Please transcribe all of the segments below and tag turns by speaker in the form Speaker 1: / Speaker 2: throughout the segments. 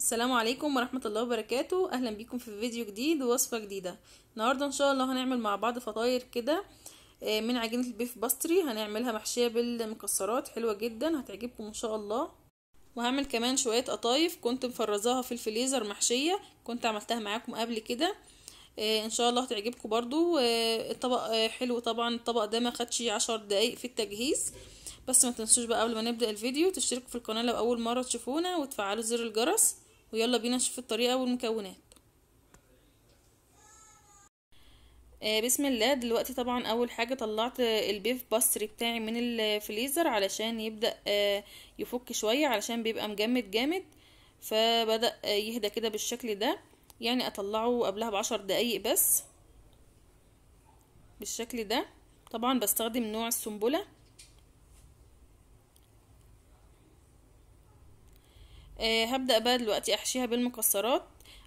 Speaker 1: السلام عليكم ورحمة الله وبركاته أهلا بيكم في فيديو جديد ووصفة جديدة النهاردة إن شاء الله هنعمل مع بعض فطاير كده آه، من عجينة البيف باستري هنعملها محشية بالمكسرات حلوة جدا هتعجبكم إن شاء الله وهعمل كمان شوية قطايف كنت مفرزاها في الفليزر محشية كنت عملتها معاكم قبل كده آه، ان شاء الله هتعجبكم برضو الطبق آه، حلو طبعا الطبق ده ما خدش عشر دقايق في التجهيز بس ما تنسوش بقى قبل ما نبدا الفيديو تشتركوا في القناه لو اول مره تشوفونا وتفعلوا زر الجرس ويلا بينا نشوف الطريقة والمكونات آه بسم الله دلوقتي طبعا اول حاجة طلعت البيف باستري بتاعي من الفليزر علشان يبدأ آه يفك شوية علشان بيبقى مجمد جامد فبدأ آه يهدى كده بالشكل ده يعني اطلعه قبلها بعشر دقايق بس بالشكل ده طبعا بستخدم نوع السنبله آه، هبدأ بقى دلوقتي احشيها بالمكسرات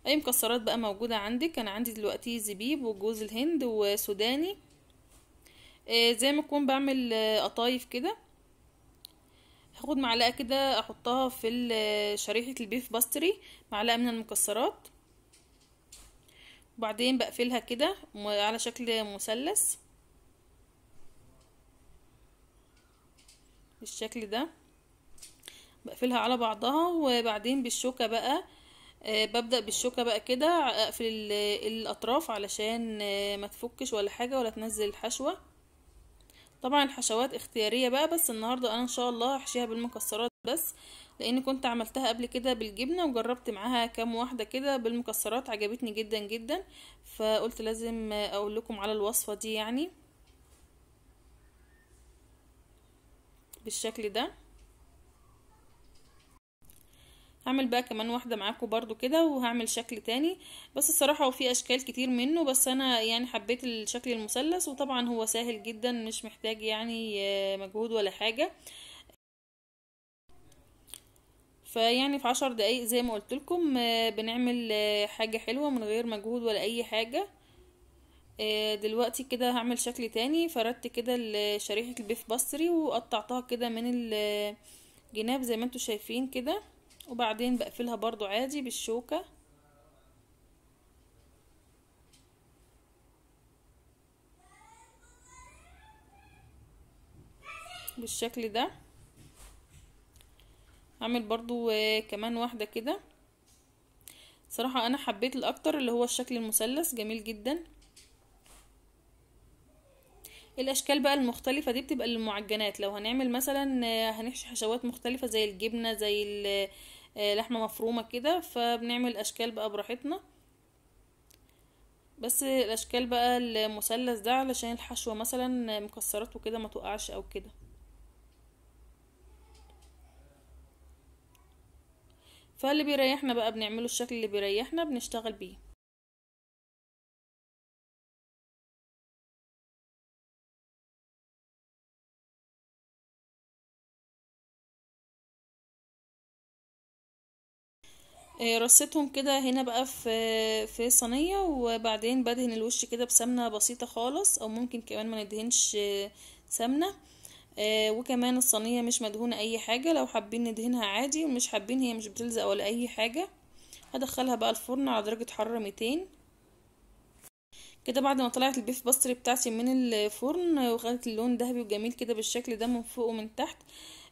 Speaker 1: اي مكسرات بقى موجودة عندك كان عندي دلوقتي زبيب وجوز الهند وسوداني آه، زي ما اكون بعمل آه، قطايف كده هاخد معلقة كده احطها في شريحة البيف باستري معلقة من المكسرات وبعدين بقفلها كده على شكل مثلث بالشكل ده بقفلها على بعضها وبعدين بالشوكة بقى آه، ببدأ بالشوكة بقى كده اقفل الاطراف علشان آه، ما تفكش ولا حاجة ولا تنزل الحشوة طبعا الحشوات اختيارية بقى بس النهاردة انا ان شاء الله هحشيها بالمكسرات بس لان كنت عملتها قبل كده بالجبنة وجربت معاها كام واحدة كده بالمكسرات عجبتني جدا جدا فقلت لازم اقول لكم على الوصفة دي يعني بالشكل ده هعمل بقى كمان واحده معاكم برضو كده وهعمل شكل تاني بس الصراحه هو في اشكال كتير منه بس انا يعني حبيت الشكل المثلث وطبعا هو سهل جدا مش محتاج يعني آه، مجهود ولا حاجه فيعني في عشر دقايق زي ما قلت لكم آه، بنعمل آه، حاجه حلوه من غير مجهود ولا اي حاجه دلوقتي كده هعمل شكل تاني فردت كده شريحه البيف بصري وقطعتها كده من الجناب زي ما انتم شايفين كده وبعدين بقفلها برضو عادي بالشوكة بالشكل ده هعمل برضو آه، كمان واحدة كده صراحة انا حبيت الاكتر اللي هو الشكل المثلث جميل جدا الاشكال بقى المختلفه دي بتبقى للمعجنات لو هنعمل مثلا آه، هنحشي حشوات مختلفه زي الجبنه زي آه، لحمه مفرومه كده فبنعمل اشكال بقى براحتنا بس الاشكال بقى المثلث ده علشان الحشوه مثلا مكسرات وكده ما تقعش او كده فاللي بيريحنا بقى بنعمله الشكل اللي بيريحنا بنشتغل بيه آه، رصيتهم كده هنا بقى في في صينيه وبعدين بدهن الوش كده بسمنه بسيطه خالص او ممكن كمان ما ندهنش آه، سمنه آه، وكمان الصينيه مش مدهونه اي حاجه لو حابين ندهنها عادي ومش حابين هي مش بتلزق ولا اي حاجه هدخلها بقى الفرن على درجه حراره 200 كده بعد ما طلعت البيف باستري بتاعتي من الفرن وخدت اللون ذهبي وجميل كده بالشكل ده من فوق ومن تحت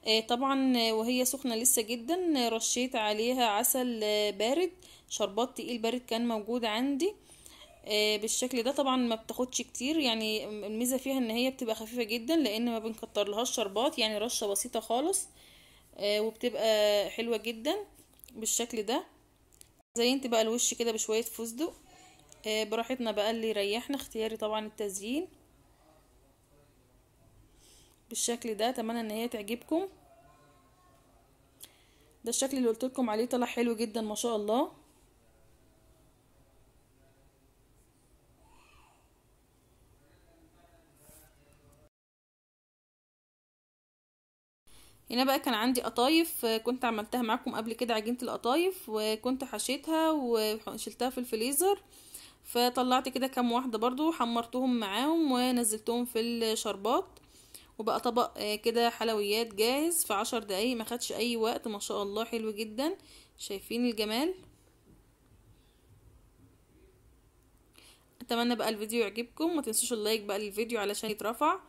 Speaker 1: آه، طبعا آه، وهي سخنة لسه جدا آه، رشيت عليها عسل بارد شربات تقيل بارد كان موجود عندي بالشكل ده طبعا ما بتاخدش كتير يعني الميزه فيها ان هي بتبقى خفيفه جدا لان ما بنكتر لها شربات يعني رشه بسيطه خالص وبتبقى حلوه جدا بالشكل ده زينت بقى الوش كده بشويه فستق براحتنا بقى اللي يريحنا اختياري طبعا التزيين بالشكل ده اتمنى ان هي تعجبكم ده الشكل اللي قلت لكم عليه طلع حلو جدا ما شاء الله هنا بقى كان عندي قطايف كنت عملتها معاكم قبل كده عجينه القطايف وكنت حشيتها وشلتها في الفليزر فطلعت كده كام واحده برضو حمرتهم معاهم ونزلتهم في الشربات وبقى طبق آه، كده حلويات جاهز في عشر دقايق ما خدش اي وقت ما شاء الله حلو جدا شايفين الجمال اتمنى بقى الفيديو يعجبكم ما تنسوش اللايك بقى للفيديو علشان يترفع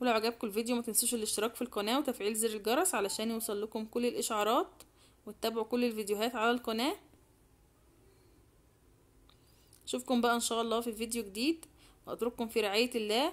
Speaker 1: ولو عجبكم الفيديو ما تنسوش الاشتراك في القناه وتفعيل زر الجرس علشان يوصل لكم كل الاشعارات وتتابعوا كل الفيديوهات على القناه اشوفكم بقى ان شاء الله في فيديو جديد واترككم في رعايه الله